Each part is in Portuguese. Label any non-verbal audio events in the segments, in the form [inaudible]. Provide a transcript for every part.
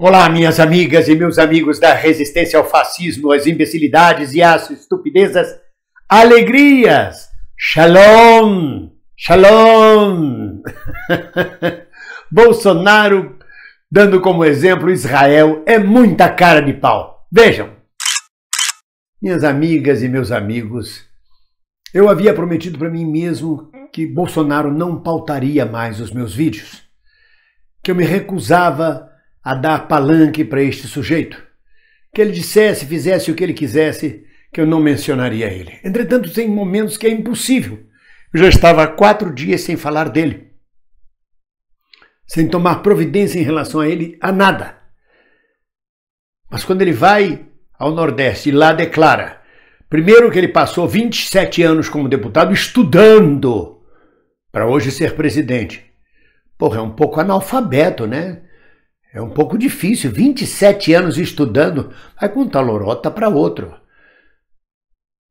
Olá, minhas amigas e meus amigos da resistência ao fascismo, às imbecilidades e às estupidezas, alegrias! Shalom! Shalom! [laughs] Bolsonaro dando como exemplo Israel é muita cara de pau. Vejam! Minhas amigas e meus amigos, eu havia prometido para mim mesmo que Bolsonaro não pautaria mais os meus vídeos, que eu me recusava a dar palanque para este sujeito. Que ele dissesse, fizesse o que ele quisesse, que eu não mencionaria ele. Entretanto, tem momentos que é impossível. Eu já estava há quatro dias sem falar dele, sem tomar providência em relação a ele, a nada. Mas quando ele vai ao Nordeste e lá declara, primeiro que ele passou 27 anos como deputado estudando para hoje ser presidente. Porra, é um pouco analfabeto, né? É um pouco difícil, 27 anos estudando, vai com um talorota para outro.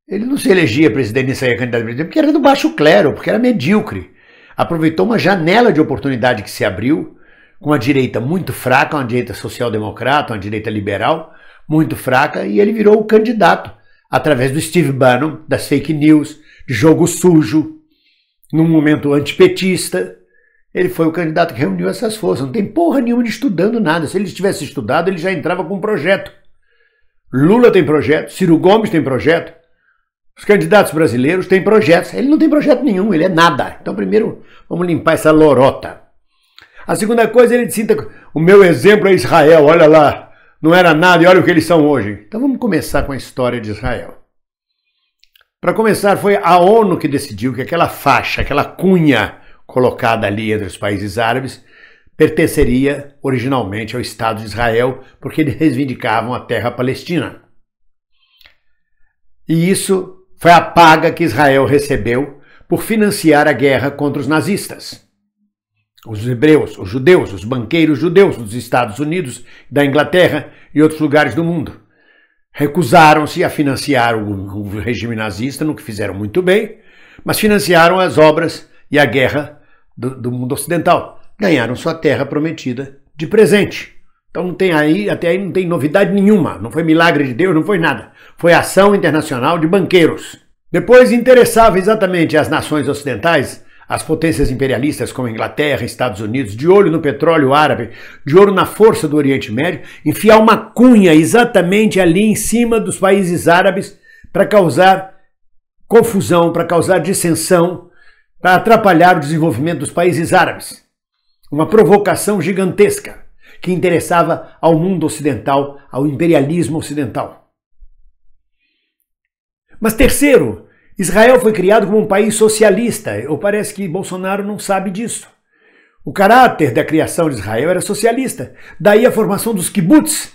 Ele não se elegia presidente e saía candidato a presidente porque era do baixo clero, porque era medíocre. Aproveitou uma janela de oportunidade que se abriu, com uma direita muito fraca, uma direita social-democrata, uma direita liberal, muito fraca, e ele virou o candidato, através do Steve Bannon, das fake news, de jogo sujo, num momento antipetista. Ele foi o candidato que reuniu essas forças. Não tem porra nenhuma de estudando nada. Se ele tivesse estudado, ele já entrava com um projeto. Lula tem projeto, Ciro Gomes tem projeto, os candidatos brasileiros têm projetos. Ele não tem projeto nenhum, ele é nada. Então, primeiro, vamos limpar essa lorota. A segunda coisa, ele sinta o meu exemplo é Israel, olha lá, não era nada e olha o que eles são hoje. Então, vamos começar com a história de Israel. Para começar, foi a ONU que decidiu que aquela faixa, aquela cunha colocada ali entre os países árabes, pertenceria originalmente ao Estado de Israel, porque eles reivindicavam a terra palestina. E isso foi a paga que Israel recebeu por financiar a guerra contra os nazistas. Os hebreus, os judeus, os banqueiros judeus dos Estados Unidos, da Inglaterra e outros lugares do mundo recusaram-se a financiar o regime nazista, no que fizeram muito bem, mas financiaram as obras e a guerra do, do mundo ocidental. Ganharam sua terra prometida de presente. Então não tem aí, até aí não tem novidade nenhuma. Não foi milagre de Deus, não foi nada. Foi ação internacional de banqueiros. Depois interessava exatamente às nações ocidentais, às potências imperialistas como Inglaterra, Estados Unidos, de olho no petróleo árabe, de olho na força do Oriente Médio, enfiar uma cunha exatamente ali em cima dos países árabes para causar confusão, para causar dissensão, para tá atrapalhar o desenvolvimento dos países árabes. Uma provocação gigantesca que interessava ao mundo ocidental, ao imperialismo ocidental. Mas terceiro, Israel foi criado como um país socialista, ou parece que Bolsonaro não sabe disso. O caráter da criação de Israel era socialista, daí a formação dos kibbutz,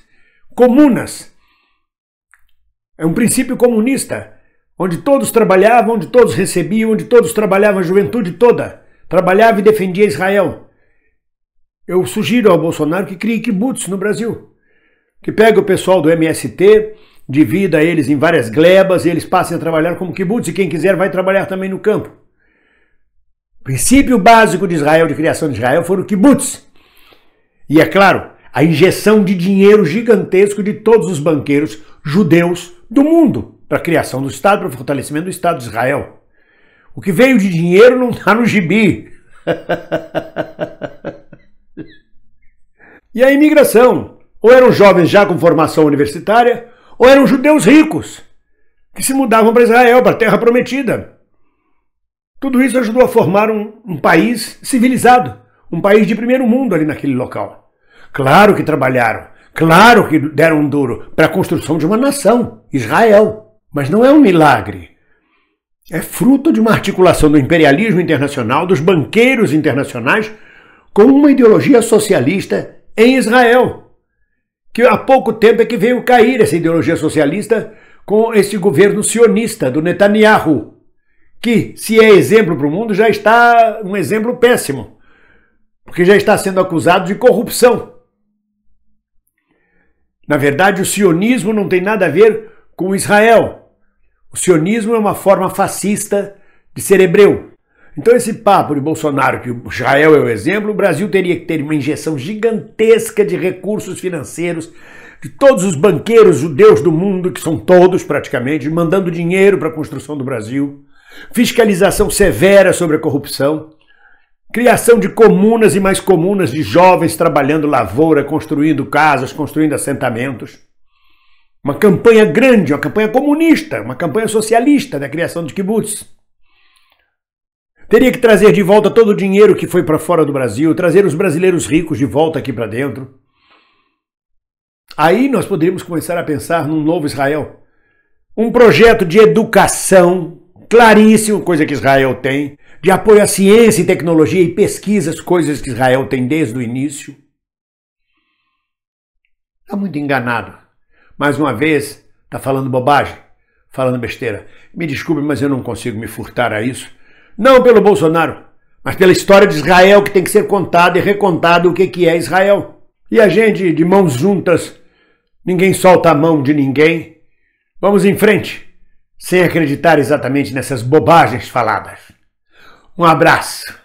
comunas. É um princípio comunista, onde todos trabalhavam, onde todos recebiam, onde todos trabalhavam, a juventude toda trabalhava e defendia Israel. Eu sugiro ao Bolsonaro que crie kibbutz no Brasil, que pegue o pessoal do MST, divida eles em várias glebas e eles passem a trabalhar como kibbutz e quem quiser vai trabalhar também no campo. O princípio básico de Israel, de criação de Israel, foram kibbutz. E é claro, a injeção de dinheiro gigantesco de todos os banqueiros judeus do mundo para a criação do Estado, para o fortalecimento do Estado de Israel. O que veio de dinheiro não está no gibi. [laughs] e a imigração? Ou eram jovens já com formação universitária, ou eram judeus ricos que se mudavam para Israel, para a Terra Prometida. Tudo isso ajudou a formar um, um país civilizado, um país de primeiro mundo ali naquele local. Claro que trabalharam, claro que deram um duro para a construção de uma nação, Israel. Mas não é um milagre. É fruto de uma articulação do imperialismo internacional, dos banqueiros internacionais, com uma ideologia socialista em Israel. Que há pouco tempo é que veio cair essa ideologia socialista com esse governo sionista do Netanyahu, que, se é exemplo para o mundo, já está um exemplo péssimo, porque já está sendo acusado de corrupção. Na verdade, o sionismo não tem nada a ver com Israel. O sionismo é uma forma fascista de ser hebreu. Então, esse papo de Bolsonaro, que Israel é o exemplo, o Brasil teria que ter uma injeção gigantesca de recursos financeiros de todos os banqueiros judeus do mundo, que são todos praticamente, mandando dinheiro para a construção do Brasil, fiscalização severa sobre a corrupção, criação de comunas e mais comunas de jovens trabalhando lavoura, construindo casas, construindo assentamentos uma campanha grande, uma campanha comunista, uma campanha socialista da criação dos kibbutz. Teria que trazer de volta todo o dinheiro que foi para fora do Brasil, trazer os brasileiros ricos de volta aqui para dentro. Aí nós poderíamos começar a pensar num novo Israel. Um projeto de educação claríssimo, coisa que Israel tem, de apoio à ciência e tecnologia e pesquisas, coisas que Israel tem desde o início. Está muito enganado mais uma vez está falando bobagem, falando besteira. Me desculpe, mas eu não consigo me furtar a isso. Não pelo Bolsonaro, mas pela história de Israel que tem que ser contada e recontada o que, que é Israel. E a gente, de mãos juntas, ninguém solta a mão de ninguém. Vamos em frente, sem acreditar exatamente nessas bobagens faladas. Um abraço.